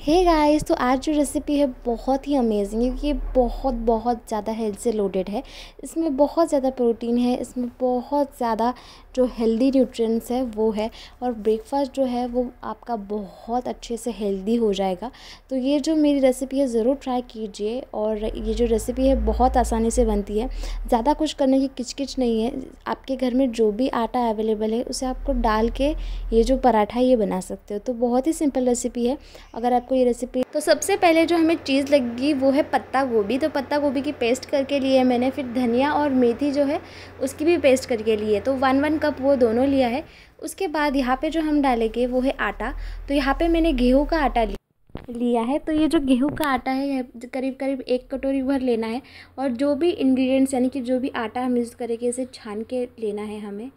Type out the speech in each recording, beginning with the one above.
हे hey guys तो आज जो रेसिपी है बहुत ही अमेजिंग है क्योंकि ये बहुत बहुत ज़्यादा हेल्थ से लोडेड है इसमें बहुत ज़्यादा प्रोटीन है इसमें बहुत ज़्यादा जो हेल्दी न्यूट्रिएंट्स है वो है और ब्रेकफास्ट जो है वो आपका बहुत अच्छे से हेल्दी हो जाएगा तो ये जो मेरी रेसिपी है ज़रूर ट्राई कीजिए और ये जो रेसिपी है बहुत आसानी से बनती है ज़्यादा कुछ करने की किचकिच नहीं है आपके घर में जो भी आटा अवेलेबल है उसे आपको डाल के ये जो पराठा ये बना सकते हो तो बहुत ही सिंपल रेसिपी है अगर आप आपको कोई रेसिपी तो सबसे पहले जो हमें चीज़ लगी वो है पत्ता गोभी तो पत्ता गोभी की पेस्ट करके लिए मैंने फिर धनिया और मेथी जो है उसकी भी पेस्ट करके लिए तो वन वन कप वो दोनों लिया है उसके बाद यहाँ पे जो हम डालेंगे वो है आटा तो यहाँ पे मैंने गेहूँ का आटा लिया लिया है तो ये जो गेहूं का आटा है करीब करीब एक कटोरी भर लेना है और जो भी इंग्रेडिएंट्स यानी कि जो भी आटा हम यूज़ करेंगे इसे छान के लेना है हमें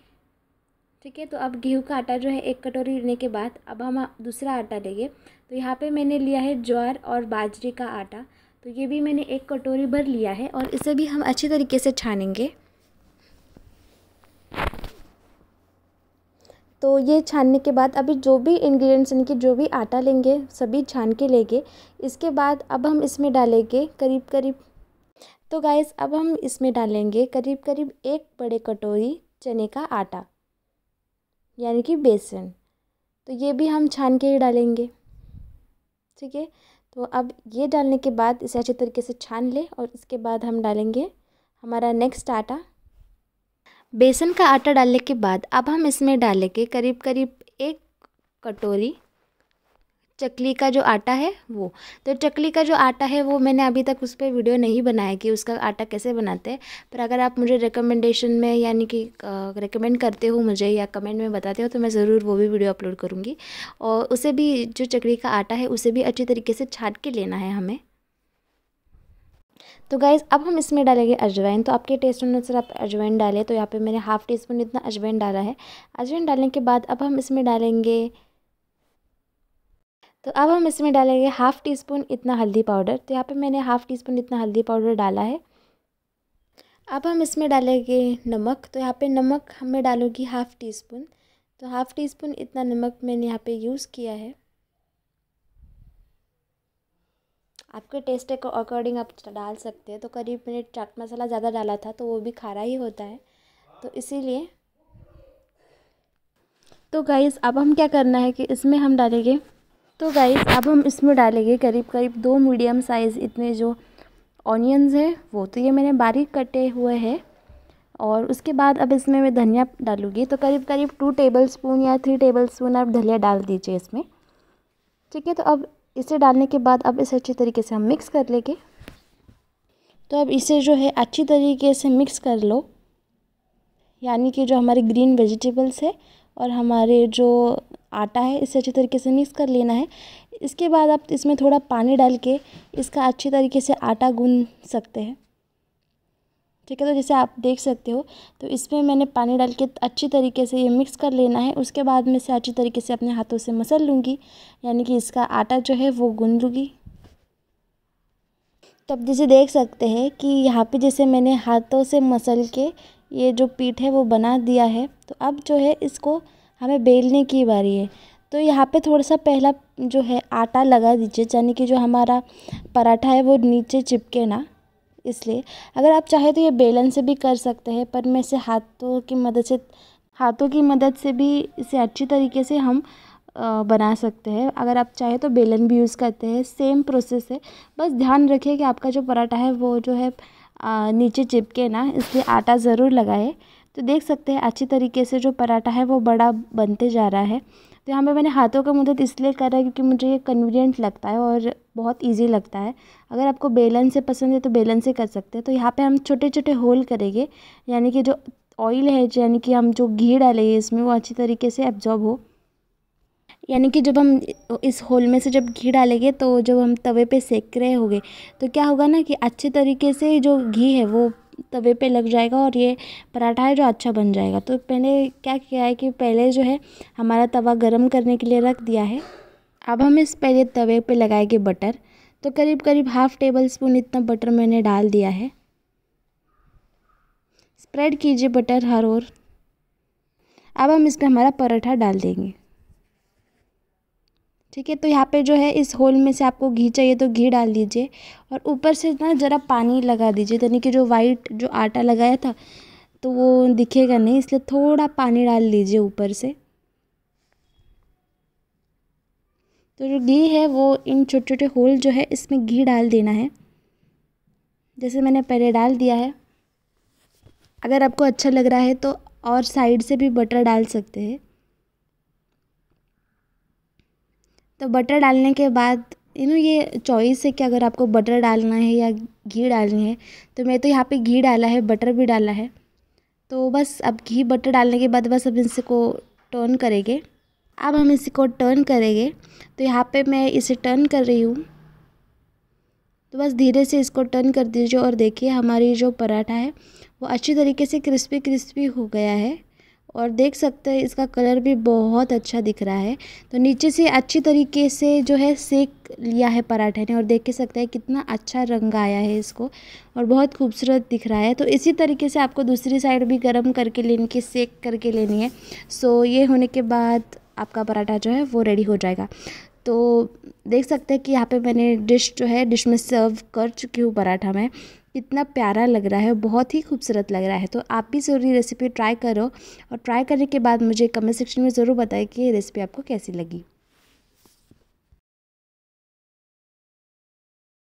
ठीक है तो अब गेहूं का आटा जो है एक कटोरी लेने के बाद अब हम दूसरा आटा लेंगे तो यहाँ पे मैंने लिया है ज्वार और बाजरे का आटा तो ये भी मैंने एक कटोरी भर लिया है और इसे भी हम अच्छे तरीके से छानेंगे तो ये छानने के बाद अभी जो भी इंग्रेडिएंट्स यानी कि जो भी आटा लेंगे सभी छान के लेंगे इसके बाद अब हम इसमें डालेंगे करीब करीब तो गाइस अब हम इसमें डालेंगे करीब करीब एक बड़े कटोरी चने का आटा यानी कि बेसन तो ये भी हम छान के ही डालेंगे ठीक है तो अब ये डालने के बाद इसे अच्छे तरीके से छान ले और इसके बाद हम डालेंगे हमारा नेक्स्ट आटा बेसन का आटा डालने के बाद अब हम इसमें डालेंगे करीब करीब एक कटोरी चकली का जो आटा है वो तो चकली का जो आटा है वो मैंने अभी तक उस पर वीडियो नहीं बनाया कि उसका आटा कैसे बनाते हैं पर अगर आप मुझे रिकमेंडेशन में यानी कि रिकमेंड करते हो मुझे या कमेंट में बताते हो तो मैं ज़रूर वो भी वीडियो अपलोड करूँगी और उसे भी जो चकली का आटा है उसे भी अच्छी तरीके से छाट के लेना है हमें तो गाइज़ अब हम इसमें डालेंगे अजवाइन तो आपके टेस्ट अनुसार आप अजवाइन डालें तो यहाँ पर मैंने हाफ़ टी स्पून इतना अजवाइन डाला है अजवाइन डालने के बाद अब हम इसमें डालेंगे तो अब हम इसमें डालेंगे हाफ़ टी स्पून इतना हल्दी पाउडर तो यहाँ पे मैंने हाफ़ टी स्पून इतना हल्दी पाउडर डाला है अब हम इसमें डालेंगे नमक तो यहाँ पे नमक हमें डालूँगी हाफ़ टी स्पून तो हाफ़ टी स्पून इतना नमक मैंने यहाँ पे यूज़ किया है आपके टेस्ट के अकॉर्डिंग आप डाल सकते हैं तो करीब मैंने चाट मसाला ज़्यादा डाला था तो वो भी खारा ही होता है तो इसीलिए तो गाइज़ अब हम क्या करना है कि इसमें हम डालेंगे तो गाइस अब हम इसमें डालेंगे करीब करीब दो मीडियम साइज़ इतने जो ऑनियंस हैं वो तो ये मैंने बारीक कटे हुए हैं और उसके बाद अब इसमें मैं धनिया डालूँगी तो करीब करीब टू टेबल स्पून या थ्री टेबल स्पून आप धनिया डाल दीजिए इसमें ठीक है तो अब इसे डालने के बाद अब इसे अच्छी तरीके से हम मिक्स कर लेंगे तो अब इसे जो है अच्छी तरीके से मिक्स कर लो यानी कि जो हमारे ग्रीन वेजिटेबल्स है और हमारे जो आटा है इसे अच्छी तरीके से मिक्स कर लेना है इसके बाद आप इसमें थोड़ा पानी डाल के इसका अच्छी तरीके से आटा गून सकते हैं ठीक है तो जैसे आप देख सकते हो तो इसमें मैंने पानी डाल के अच्छी तरीके से ये मिक्स कर लेना है उसके बाद मैं इसे अच्छी तरीके से अपने हाथों से मसल लूँगी यानी कि इसका आटा जो है वो गून लूँगी तो आप जैसे देख सकते हैं कि यहाँ पे जैसे मैंने हाथों से मसल के ये जो पीठ है वो बना दिया है तो अब जो है इसको हमें बेलने की बारी है तो यहाँ पे थोड़ा सा पहला जो है आटा लगा दीजिए यानी कि जो हमारा पराठा है वो नीचे चिपके ना इसलिए अगर आप चाहे तो ये बेलन से भी कर सकते हैं पर मैं इसे हाथों की मदद से हाथों की मदद से भी इसे अच्छी तरीके से हम बना सकते हैं अगर आप चाहे तो बेलन भी यूज़ करते हैं सेम प्रोसेस है बस ध्यान रखिए कि आपका जो पराठा है वो जो है नीचे चिपके ना इसलिए आटा ज़रूर लगाए तो देख सकते हैं अच्छी तरीके से जो पराठा है वो बड़ा बनते जा रहा है तो यहाँ पे मैंने हाथों का मदद इसलिए कर रहा है क्योंकि मुझे ये कन्वीनियंट लगता है और बहुत इजी लगता है अगर आपको बेलन से पसंद है तो बेलन से कर सकते हैं तो यहाँ पे हम छोटे छोटे होल करेंगे यानी कि जो ऑयल है यानी कि हम जो घी डालेंगे इसमें वो अच्छी तरीके से एब्जॉर्ब हो यानी कि जब हम इस होल में से जब घी डालेंगे तो जब हम तवे पे सेक रहे होंगे तो क्या होगा ना कि अच्छे तरीके से जो घी है वो तवे पे लग जाएगा और ये पराठा है जो अच्छा बन जाएगा तो मैंने क्या किया है कि पहले जो है हमारा तवा गरम करने के लिए रख दिया है अब हम इस पहले तवे पे लगाएंगे बटर तो करीब करीब हाफ़ टेबल स्पून इतना बटर मैंने डाल दिया है स्प्रेड कीजिए बटर हर और अब हम इसमें हमारा पराठा डाल देंगे ठीक है तो यहाँ पे जो है इस होल में से आपको घी चाहिए तो घी डाल दीजिए और ऊपर से ना ज़रा पानी लगा दीजिए यानी कि जो वाइट जो आटा लगाया था तो वो दिखेगा नहीं इसलिए थोड़ा पानी डाल दीजिए ऊपर से तो जो घी है वो इन छोटे छोटे होल जो है इसमें घी डाल देना है जैसे मैंने पहले डाल दिया है अगर आपको अच्छा लग रहा है तो और साइड से भी बटर डाल सकते हैं तो बटर डालने के बाद यू नो ये चॉइस है कि अगर आपको बटर डालना है या घी डालनी है तो मैं तो यहाँ पे घी डाला है बटर भी डाला है तो बस अब घी बटर डालने के बाद बस अब इनसे को टर्न करेंगे अब हम इसी को टर्न करेंगे तो यहाँ पे मैं इसे टर्न कर रही हूँ तो बस धीरे से इसको टर्न कर दीजिए और देखिए हमारी जो पराठा है वो अच्छी तरीके से क्रिस्पी क्रिस्पी हो गया है और देख सकते हैं इसका कलर भी बहुत अच्छा दिख रहा है तो नीचे से अच्छी तरीके से जो है सेक लिया है पराठे ने और देख के सकते हैं कितना अच्छा रंग आया है इसको और बहुत खूबसूरत दिख रहा है तो इसी तरीके से आपको दूसरी साइड भी गर्म करके लेने की सेक करके लेनी है सो ये होने के बाद आपका पराठा जो है वो रेडी हो जाएगा तो देख सकते हैं कि यहाँ पे मैंने डिश जो है डिश में सर्व कर चुकी हूँ पराठा मैं इतना प्यारा लग रहा है बहुत ही खूबसूरत लग रहा है तो आप भी ज़रूर रेसिपी ट्राई करो और ट्राई करने के बाद मुझे कमेंट सेक्शन में ज़रूर बताएं कि ये रेसिपी आपको कैसी लगी